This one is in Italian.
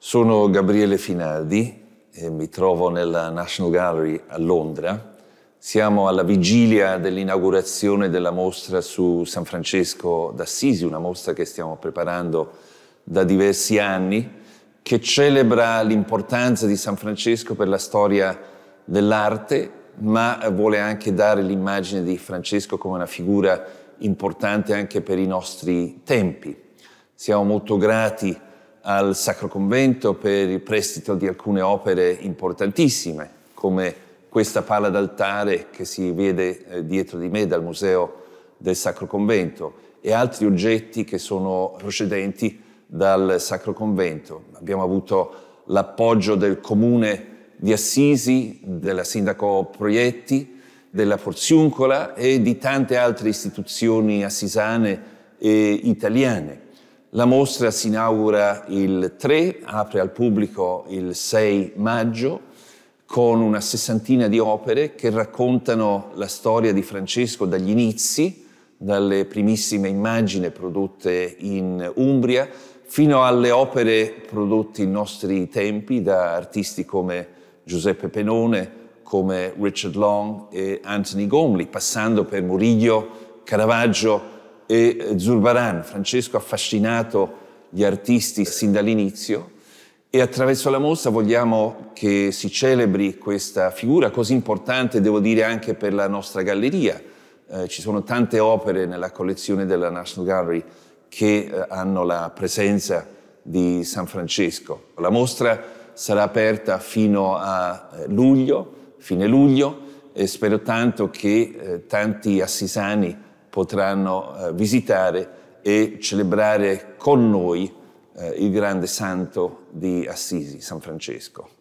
Sono Gabriele Finaldi e mi trovo nella National Gallery a Londra. Siamo alla vigilia dell'inaugurazione della mostra su San Francesco d'Assisi, una mostra che stiamo preparando da diversi anni, che celebra l'importanza di San Francesco per la storia dell'arte, ma vuole anche dare l'immagine di Francesco come una figura importante anche per i nostri tempi. Siamo molto grati al Sacro Convento per il prestito di alcune opere importantissime, come questa pala d'altare che si vede eh, dietro di me dal Museo del Sacro Convento e altri oggetti che sono procedenti dal Sacro Convento. Abbiamo avuto l'appoggio del comune di Assisi, della sindaco Proietti, della Forziuncola e di tante altre istituzioni assisane e italiane. La mostra si inaugura il 3, apre al pubblico il 6 maggio con una sessantina di opere che raccontano la storia di Francesco dagli inizi, dalle primissime immagini prodotte in Umbria, fino alle opere prodotte in nostri tempi da artisti come Giuseppe Penone, come Richard Long e Anthony Gomli, passando per Murillo, Caravaggio, e Zurbaran, Francesco ha affascinato gli artisti sin dall'inizio e attraverso la mostra vogliamo che si celebri questa figura così importante, devo dire, anche per la nostra galleria. Eh, ci sono tante opere nella collezione della National Gallery che eh, hanno la presenza di San Francesco. La mostra sarà aperta fino a eh, luglio, fine luglio, e spero tanto che eh, tanti assisani potranno eh, visitare e celebrare con noi eh, il grande santo di Assisi, San Francesco.